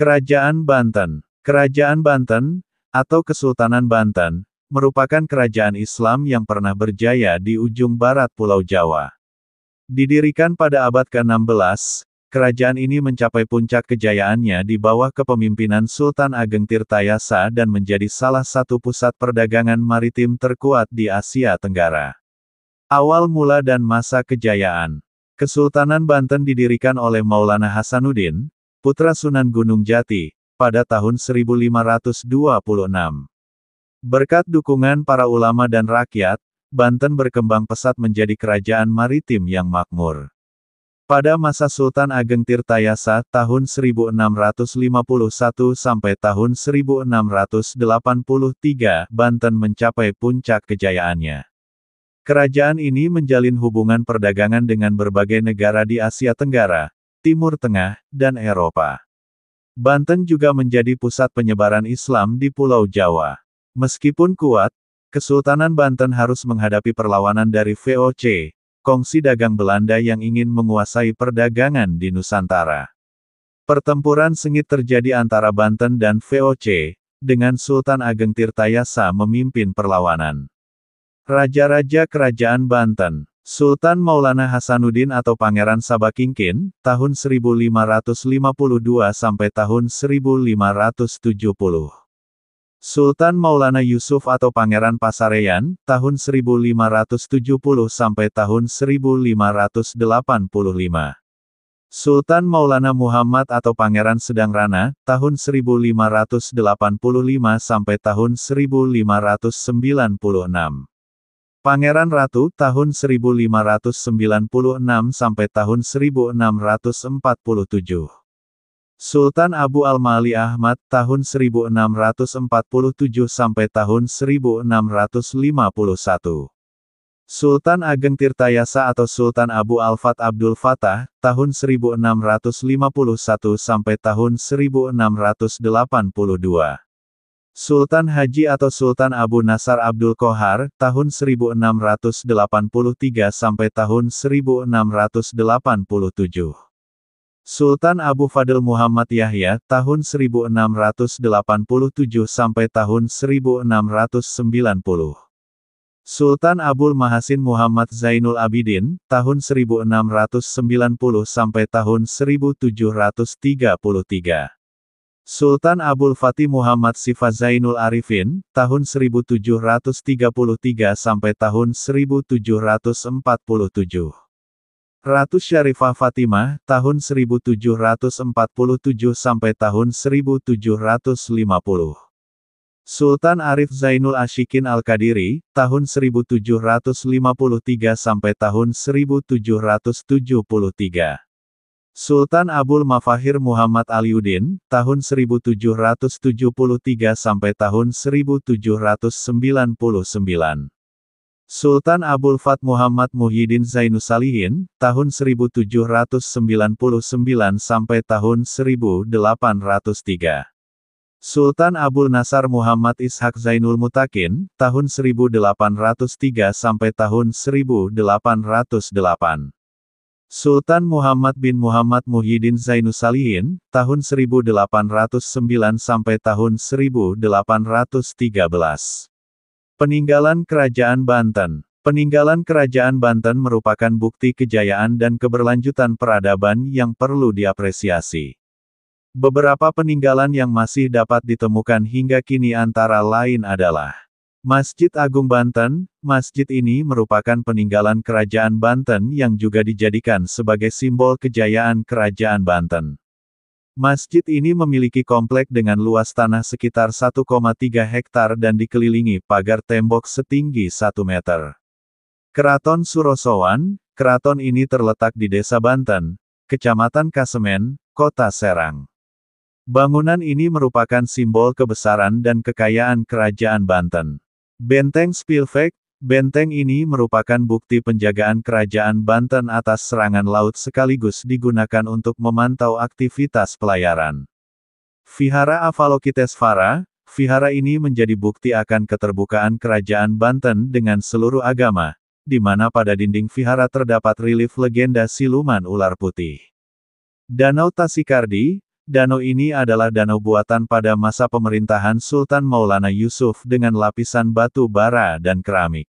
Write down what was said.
Kerajaan Banten Kerajaan Banten, atau Kesultanan Banten, merupakan kerajaan Islam yang pernah berjaya di ujung barat Pulau Jawa. Didirikan pada abad ke-16, kerajaan ini mencapai puncak kejayaannya di bawah kepemimpinan Sultan Ageng Tirtayasa dan menjadi salah satu pusat perdagangan maritim terkuat di Asia Tenggara. Awal mula dan masa kejayaan Kesultanan Banten didirikan oleh Maulana Hasanuddin, putra Sunan Gunung Jati, pada tahun 1526. Berkat dukungan para ulama dan rakyat, Banten berkembang pesat menjadi kerajaan maritim yang makmur. Pada masa Sultan Ageng Tirtayasa tahun 1651 sampai tahun 1683, Banten mencapai puncak kejayaannya. Kerajaan ini menjalin hubungan perdagangan dengan berbagai negara di Asia Tenggara, Timur Tengah, dan Eropa. Banten juga menjadi pusat penyebaran Islam di Pulau Jawa. Meskipun kuat, Kesultanan Banten harus menghadapi perlawanan dari VOC, kongsi dagang Belanda yang ingin menguasai perdagangan di Nusantara. Pertempuran sengit terjadi antara Banten dan VOC, dengan Sultan Ageng Tirtayasa memimpin perlawanan. Raja-raja Kerajaan Banten Sultan Maulana Hasanuddin atau Pangeran Sabakingkin, tahun 1552 sampai tahun 1570. Sultan Maulana Yusuf atau Pangeran Pasareyan, tahun 1570 sampai tahun 1585. Sultan Maulana Muhammad atau Pangeran Sedang Rana, tahun 1585 sampai tahun 1596. Pangeran Ratu tahun 1596 sampai tahun 1647. Sultan Abu Al-Mali Ahmad tahun 1647 sampai tahun 1651. Sultan Ageng Tirtayasa atau Sultan Abu Al-Fat Abdul Fatah tahun 1651 sampai tahun 1682. Sultan Haji atau Sultan Abu Nasar Abdul Kohar, tahun 1683 sampai tahun 1687. Sultan Abu Fadl Muhammad Yahya, tahun 1687 sampai tahun 1690. Sultan Abul Mahasin Muhammad Zainul Abidin, tahun 1690 sampai tahun 1733. Sultan Abul Fatih Muhammad Sifa Zainul Arifin, tahun 1733 sampai tahun 1747. Ratu Syarifah Fatimah, tahun 1747 sampai tahun 1750. Sultan Arif Zainul Ashikin Al-Kadiri, tahun 1753 sampai tahun 1773. Sultan Abul Mafahir Muhammad Aliuddin, tahun 1773 sampai tahun 1799. Sultan Abul Fat Muhammad Muhyiddin Salihin, tahun 1799 sampai tahun 1803. Sultan Abul Nasar Muhammad Ishak Zainul Mutakin, tahun 1803 sampai tahun 1808. Sultan Muhammad bin Muhammad Muhyiddin Salihin, tahun 1809 sampai tahun 1813. Peninggalan Kerajaan Banten Peninggalan Kerajaan Banten merupakan bukti kejayaan dan keberlanjutan peradaban yang perlu diapresiasi. Beberapa peninggalan yang masih dapat ditemukan hingga kini antara lain adalah Masjid Agung Banten, masjid ini merupakan peninggalan Kerajaan Banten yang juga dijadikan sebagai simbol kejayaan Kerajaan Banten. Masjid ini memiliki komplek dengan luas tanah sekitar 1,3 hektar dan dikelilingi pagar tembok setinggi 1 meter. Keraton Surosowan, keraton ini terletak di Desa Banten, Kecamatan Kasemen, Kota Serang. Bangunan ini merupakan simbol kebesaran dan kekayaan Kerajaan Banten. Benteng Spilvek, benteng ini merupakan bukti penjagaan kerajaan Banten atas serangan laut sekaligus digunakan untuk memantau aktivitas pelayaran. Vihara Avalokitesvara, vihara ini menjadi bukti akan keterbukaan kerajaan Banten dengan seluruh agama, di mana pada dinding vihara terdapat relief legenda siluman ular putih. Danau Tasikardi, Danau ini adalah danau buatan pada masa pemerintahan Sultan Maulana Yusuf dengan lapisan batu bara dan keramik.